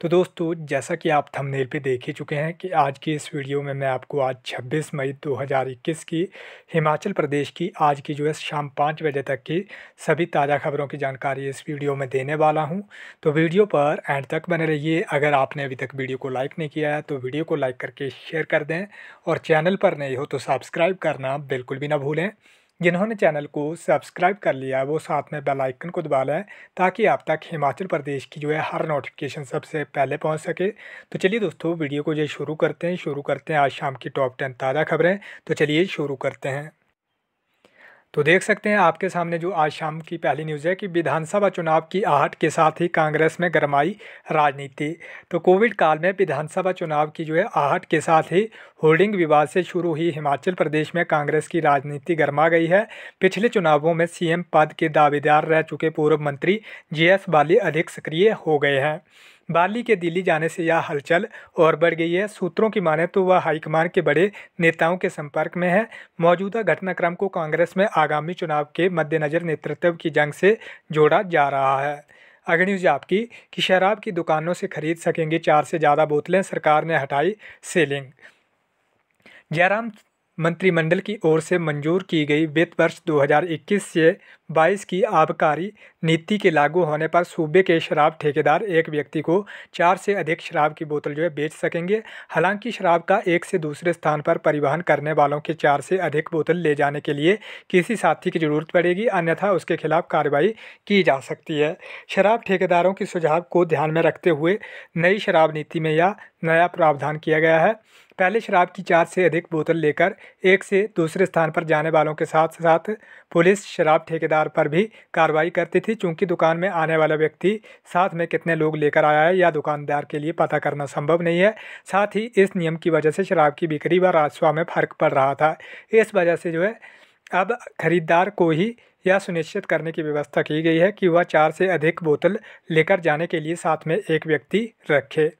तो दोस्तों जैसा कि आप थंबनेल पे देख ही चुके हैं कि आज की इस वीडियो में मैं आपको आज 26 मई 2021 की हिमाचल प्रदेश की आज की जो है शाम पाँच बजे तक की सभी ताज़ा खबरों की जानकारी इस वीडियो में देने वाला हूं तो वीडियो पर एंड तक बने रहिए अगर आपने अभी तक वीडियो को लाइक नहीं किया है तो वीडियो को लाइक करके शेयर कर दें और चैनल पर नहीं हो तो सब्सक्राइब करना बिल्कुल भी ना भूलें जिन्होंने चैनल को सब्सक्राइब कर लिया वो साथ में बेल आइकन को दबा लें ताकि आप तक हिमाचल प्रदेश की जो है हर नोटिफिकेशन सबसे पहले पहुंच सके तो चलिए दोस्तों वीडियो को जो शुरू करते हैं शुरू करते हैं आज शाम की टॉप टेन ताज़ा खबरें तो चलिए शुरू करते हैं तो देख सकते हैं आपके सामने जो आज शाम की पहली न्यूज़ है कि विधानसभा चुनाव की आहट के साथ ही कांग्रेस में गरमाई राजनीति तो कोविड काल में विधानसभा चुनाव की जो है आहट के साथ ही होल्डिंग विवाद से शुरू हुई हिमाचल प्रदेश में कांग्रेस की राजनीति गर्मा गई है पिछले चुनावों में सीएम पद के दावेदार रह चुके पूर्व मंत्री जी एस बाली अधिक सक्रिय हो गए हैं बाली के दिल्ली जाने से यह हलचल और बढ़ गई है सूत्रों की माने तो वह हाईकमान के बड़े नेताओं के संपर्क में है मौजूदा घटनाक्रम को कांग्रेस में आगामी चुनाव के मद्देनज़र नेतृत्व की जंग से जोड़ा जा रहा है अगर न्यूज आपकी कि शराब की दुकानों से खरीद सकेंगे चार से ज़्यादा बोतलें सरकार ने हटाई सेलिंग जयराम मंत्रिमंडल की ओर से मंजूर की गई वित्त वर्ष 2021 से 22 की आबकारी नीति के लागू होने पर सूबे के शराब ठेकेदार एक व्यक्ति को चार से अधिक शराब की बोतल जो है बेच सकेंगे हालांकि शराब का एक से दूसरे स्थान पर परिवहन करने वालों के चार से अधिक बोतल ले जाने के लिए किसी साथी की जरूरत पड़ेगी अन्यथा उसके खिलाफ कार्रवाई की जा सकती है शराब ठेकेदारों के सुझाव को ध्यान में रखते हुए नई शराब नीति में यह नया प्रावधान किया गया है पहले शराब की चार से अधिक बोतल लेकर एक से दूसरे स्थान पर जाने वालों के साथ साथ पुलिस शराब ठेकेदार पर भी कार्रवाई करती थी क्योंकि दुकान में आने वाला व्यक्ति साथ में कितने लोग लेकर आया है या दुकानदार के लिए पता करना संभव नहीं है साथ ही इस नियम की वजह से शराब की बिक्री व राजस्व में फ़र्क पड़ रहा था इस वजह से जो है अब खरीदार को ही यह सुनिश्चित करने की व्यवस्था की गई है कि वह चार से अधिक बोतल लेकर जाने के लिए साथ में एक व्यक्ति रखे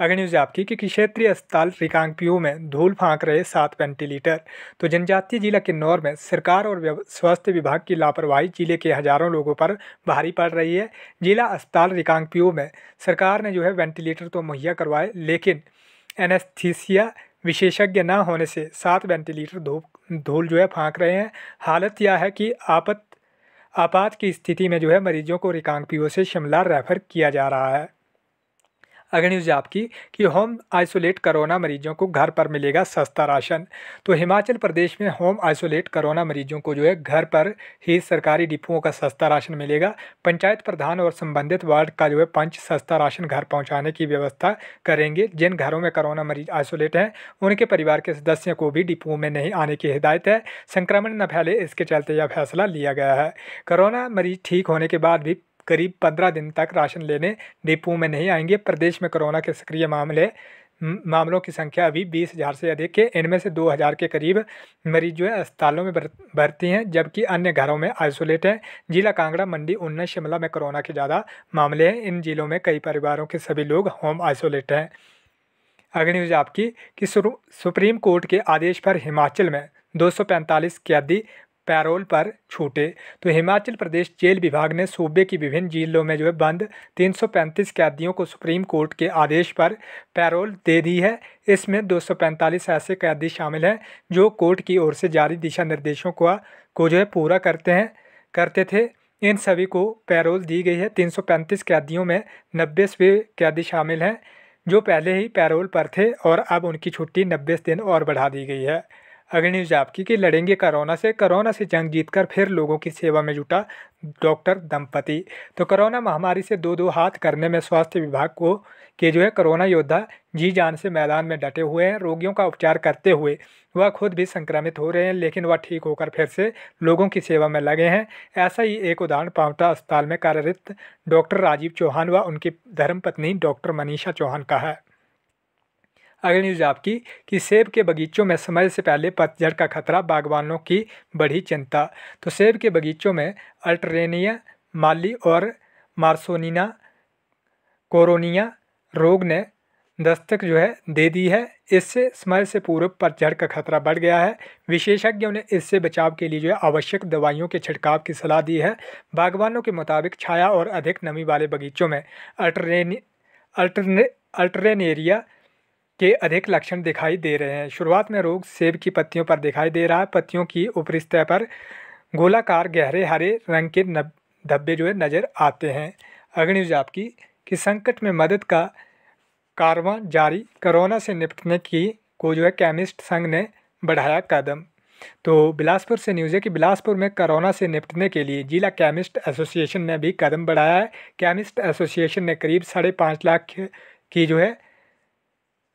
अगर न्यूज़ आपकी कि क्षेत्रीय अस्पताल रिकांगपियो में धूल फांक रहे सात वेंटिलेटर तो जनजातीय जिला किन्नौर में सरकार और स्वास्थ्य विभाग की लापरवाही जिले के हजारों लोगों पर भारी पड़ रही है जिला अस्पताल रिकांगपियो में सरकार ने जो है वेंटिलेटर तो मुहैया करवाए लेकिन एनेस्थीसिया विशेषज्ञ ना होने से सात वेंटिलेटर धूप धूल जो है फाँक रहे हैं हालत यह है कि आपत आपात की स्थिति में जो है मरीजों को रिकांगपियो से शिमला रेफर किया जा रहा है अगर न्यूज़ आपकी कि होम आइसोलेट कोरोना मरीजों को घर पर मिलेगा सस्ता राशन तो हिमाचल प्रदेश में होम आइसोलेट कोरोना मरीजों को जो है घर पर ही सरकारी डिपुओं का सस्ता राशन मिलेगा पंचायत प्रधान और संबंधित वार्ड का जो है पंच सस्ता राशन घर पहुँचाने की व्यवस्था करेंगे जिन घरों में कोरोना मरीज आइसोलेट हैं उनके परिवार के सदस्यों को भी डिपुओं में नहीं आने की हिदायत है संक्रमण न फैले इसके चलते यह फैसला लिया गया है कोरोना मरीज ठीक होने के बाद भी करीब पंद्रह दिन तक राशन लेने डिपो में नहीं आएंगे प्रदेश में कोरोना के सक्रिय मामले मामलों की संख्या अभी बीस हज़ार से अधिक है इनमें से दो हज़ार के करीब मरीज जो है अस्पतालों में भर्ती हैं जबकि अन्य घरों में आइसोलेट हैं जिला कांगड़ा मंडी उन्नीस शिमला में कोरोना के ज़्यादा मामले हैं इन जिलों में कई परिवारों के सभी लोग होम आइसोलेट हैं अगली न्यूज आपकी कि सुप्रीम कोर्ट के आदेश पर हिमाचल में 245 कैदी पैरोल पर छूटे तो हिमाचल प्रदेश जेल विभाग ने सूबे की विभिन्न जेलों में जो है बंद 335 कैदियों को सुप्रीम कोर्ट के आदेश पर पैरोल दे दी है इसमें 245 ऐसे कैदी शामिल हैं जो कोर्ट की ओर से जारी दिशा निर्देशों को, को जो है पूरा करते हैं करते थे इन सभी को पैरोल दी गई है 335 कैदियों में नब्बे कैदी शामिल हैं जो पहले ही पैरोल पर थे और अब उनकी छुट्टी नब्बे दिन और बढ़ा दी गई है अगली न्यूज आपकी कि लड़ेंगे कोरोना से कोरोना से जंग जीतकर फिर लोगों की सेवा में जुटा डॉक्टर दंपति तो कोरोना महामारी से दो दो हाथ करने में स्वास्थ्य विभाग को के जो है कोरोना योद्धा जी जान से मैदान में डटे हुए हैं रोगियों का उपचार करते हुए वह खुद भी संक्रमित हो रहे हैं लेकिन वह ठीक होकर फिर से लोगों की सेवा में लगे हैं ऐसा ही एक उदाहरण पावटा अस्पताल में कार्यरत डॉक्टर राजीव चौहान व उनकी धर्मपत्नी डॉक्टर मनीषा चौहान का है अगली न्यूज आपकी कि सेब के बगीचों में समय से पहले पतझड़ का खतरा बागवानों की बढ़ी चिंता तो सेब के बगीचों में अल्ट्रेनिया माली और मार्सोनिना कोरोनिया रोग ने दस्तक जो है दे दी है इससे समय से पूर्व पतझड़ का खतरा बढ़ गया है विशेषज्ञों ने इससे बचाव के लिए जो है आवश्यक दवाइयों के छिड़काव की सलाह दी है बागवानों के मुताबिक छाया और अधिक नमी वाले बगीचों में अल्टरेन अल्टरने अल्टरनेरिया के अधिक लक्षण दिखाई दे रहे हैं शुरुआत में रोग सेब की पत्तियों पर दिखाई दे रहा है पत्तियों की ऊपरी सतह पर गोलाकार गहरे हरे रंग के धब्बे जो है नज़र आते हैं अगली न्यूज आपकी कि संकट में मदद का कारवा जारी कोरोना से निपटने की को जो है केमिस्ट संघ ने बढ़ाया कदम तो बिलासपुर से न्यूज़ है कि बिलासपुर में कोरोना से निपटने के लिए जिला केमिस्ट एसोसिएशन ने भी कदम बढ़ाया है केमिस्ट एसोसिएशन ने करीब साढ़े पाँच लाख की जो है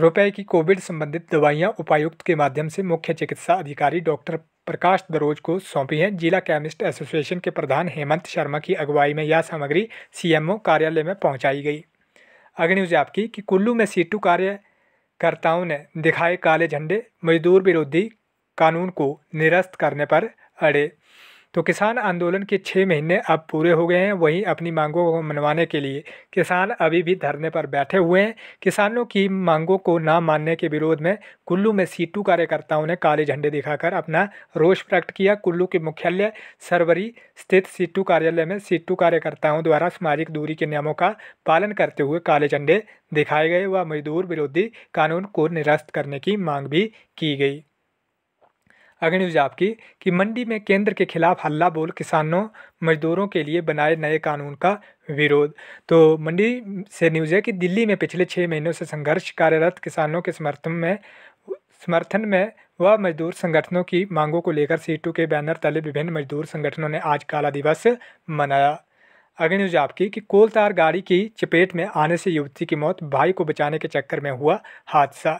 रुपए की कोविड संबंधित दवाइयां उपायुक्त के माध्यम से मुख्य चिकित्सा अधिकारी डॉक्टर प्रकाश दरोज को सौंपी हैं जिला केमिस्ट एसोसिएशन के प्रधान हेमंत शर्मा की अगुवाई में यह सामग्री सीएमओ कार्यालय में पहुंचाई गई अग्निउज आपकी कि कुल्लू में सीटू कार्यकर्ताओं ने दिखाए काले झंडे मजदूर विरोधी कानून को निरस्त करने पर अड़े तो किसान आंदोलन के छः महीने अब पूरे हो गए हैं वहीं अपनी मांगों को मनवाने के लिए किसान अभी भी धरने पर बैठे हुए हैं किसानों की मांगों को ना मानने के विरोध में कुल्लू में सीटू कार्यकर्ताओं ने काले झंडे दिखाकर अपना रोष प्रकट किया कुल्लू के मुख्यालय सरवरी स्थित सीटू कार्यालय में सीटू कार्यकर्ताओं द्वारा सामाजिक दूरी के नियमों का पालन करते हुए काले झंडे दिखाए गए व मजदूर विरोधी कानून को निरस्त करने की मांग भी की गई न्यूज आपकी कि मंडी में केंद्र के खिलाफ हल्ला बोल किसानों मजदूरों के लिए बनाए नए कानून का विरोध तो मंडी से न्यूज़ है कि दिल्ली में पिछले छः महीनों से संघर्ष कार्यरत किसानों के समर्थन में समर्थन में व मजदूर संगठनों की मांगों को लेकर सीटू के बैनर तले विभिन्न मजदूर संगठनों ने आज काला दिवस मनाया अगली न्यूज आपकी कि कोलतार गाड़ी की चपेट में आने से युवती की मौत भाई को बचाने के चक्कर में हुआ हादसा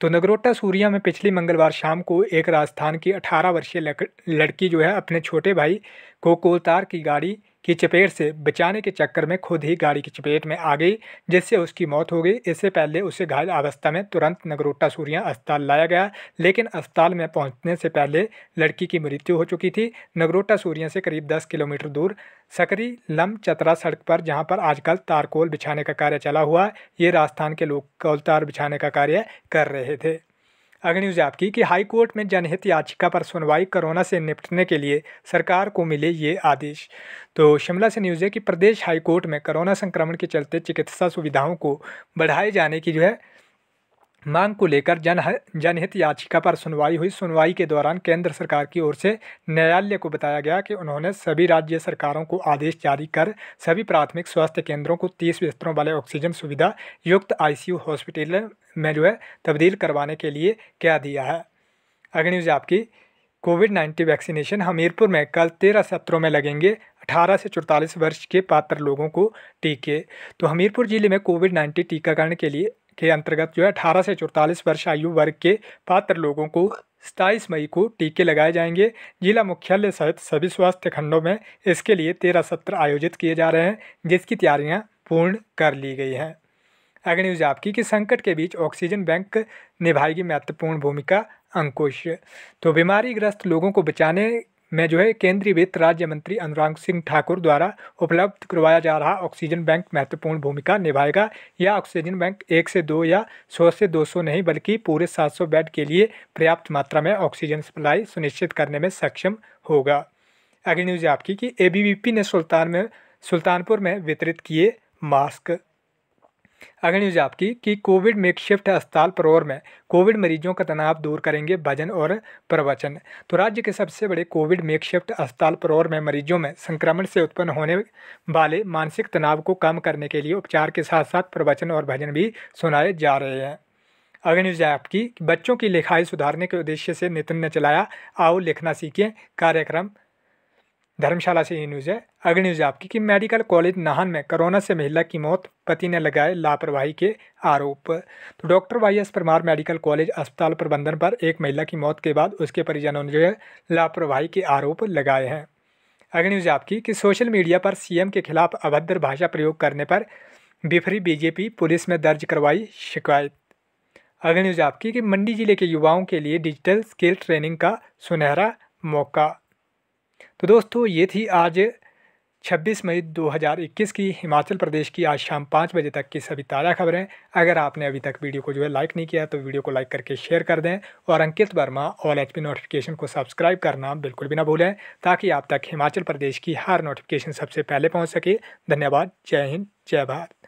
तो नगरोटा सूर्या में पिछली मंगलवार शाम को एक राजस्थान की 18 वर्षीय लड़की जो है अपने छोटे भाई को कोलतार की गाड़ी की चपेट से बचाने के चक्कर में खुद ही गाड़ी की चपेट में आ गई जिससे उसकी मौत हो गई इससे पहले उसे घायल अवस्था में तुरंत नगरोटा सूर्या अस्पताल लाया गया लेकिन अस्पताल में पहुंचने से पहले लड़की की मृत्यु हो चुकी थी नगरोटा सूर्या से करीब दस किलोमीटर दूर सकरी लम चतरा सड़क पर जहाँ पर आजकल तारकोल बिछाने का कार्य चला हुआ ये राजस्थान के लोग तार बिछाने का कार्य कर रहे थे अगली न्यूज़ आपकी कि हाई कोर्ट में जनहित याचिका पर सुनवाई कोरोना से निपटने के लिए सरकार को मिले ये आदेश तो शिमला से न्यूज़ है कि प्रदेश हाई कोर्ट में कोरोना संक्रमण के चलते चिकित्सा सुविधाओं को बढ़ाए जाने की जो है मांग को लेकर जन जनहित याचिका पर सुनवाई हुई सुनवाई के दौरान केंद्र सरकार की ओर से न्यायालय को बताया गया कि उन्होंने सभी राज्य सरकारों को आदेश जारी कर सभी प्राथमिक स्वास्थ्य केंद्रों को तीस बिस्तरों वाले ऑक्सीजन सुविधा युक्त आईसीयू हॉस्पिटल में जो है तब्दील करवाने के लिए क्या दिया है अगर न्यूज़ आपकी कोविड नाइन्टीन वैक्सीनेशन हमीरपुर में कल तेरह सत्रों में लगेंगे अठारह से चौतालीस वर्ष के पात्र लोगों को टीके तो हमीरपुर जिले में कोविड नाइन्टीन टीकाकरण के लिए के अंतर्गत जो है अठारह से चौतालीस वर्ष आयु वर्ग के पात्र लोगों को सताईस मई को टीके लगाए जाएंगे जिला मुख्यालय सहित सभी स्वास्थ्य खंडों में इसके लिए तेरह सत्र आयोजित किए जा रहे हैं जिसकी तैयारियाँ पूर्ण कर ली गई हैं अगर न्यूज आपकी कि संकट के बीच ऑक्सीजन बैंक निभाएगी महत्वपूर्ण भूमिका अंकुश तो बीमारी ग्रस्त लोगों को बचाने में जो है केंद्रीय वित्त राज्य मंत्री अनुराग सिंह ठाकुर द्वारा उपलब्ध करवाया जा रहा ऑक्सीजन बैंक महत्वपूर्ण भूमिका निभाएगा यह ऑक्सीजन बैंक एक से दो या सौ से दो सौ नहीं बल्कि पूरे सात सौ बेड के लिए पर्याप्त मात्रा में ऑक्सीजन सप्लाई सुनिश्चित करने में सक्षम होगा अगली न्यूज़ आपकी कि ए ने सुल्तान में सुल्तानपुर में वितरित किए मास्क अगली न्यूज आपकी कि कोविड मेकशिफ्ट अस्पताल परोर में कोविड मरीजों का तनाव दूर करेंगे भजन और प्रवचन तो राज्य के सबसे बड़े कोविड मेकशिफ्ट अस्पताल परोर में मरीजों में संक्रमण से उत्पन्न होने वाले मानसिक तनाव को कम करने के लिए उपचार के साथ साथ प्रवचन और भजन भी सुनाए जा रहे हैं अगली न्यूज है आपकी बच्चों की लिखाई सुधारने के उद्देश्य से नितिन ने चलाया आओ लिखना सीखें कार्यक्रम धर्मशाला से ये न्यूज़ है अगली न्यूज़ आपकी कि मेडिकल कॉलेज नाहन में कोरोना से महिला की मौत पति ने लगाए लापरवाही के आरोप तो doctor Y S Parmar medical college अस्पताल प्रबंधन पर एक महिला की मौत के बाद उसके परिजनों ने जो है लापरवाही के आरोप लगाए हैं अगली न्यूज़ आपकी कि सोशल मीडिया पर सीएम के खिलाफ अभद्र भाषा प्रयोग करने पर बिफरी बीजेपी पुलिस में दर्ज करवाई शिकायत अगली न्यूज़ आपकी कि मंडी जिले के युवाओं के लिए डिजिटल स्किल ट्रेनिंग का सुनहरा मौका तो दोस्तों ये थी आज 26 मई 2021 की हिमाचल प्रदेश की आज शाम पाँच बजे तक की सभी ताज़ा खबरें अगर आपने अभी तक वीडियो को जो है लाइक नहीं किया तो वीडियो को लाइक करके शेयर कर दें और अंकित वर्मा ऑल एच नोटिफिकेशन को सब्सक्राइब करना बिल्कुल भी ना भूलें ताकि आप तक हिमाचल प्रदेश की हर नोटिफिकेशन सबसे पहले पहुँच सके धन्यवाद जय हिंद जय भारत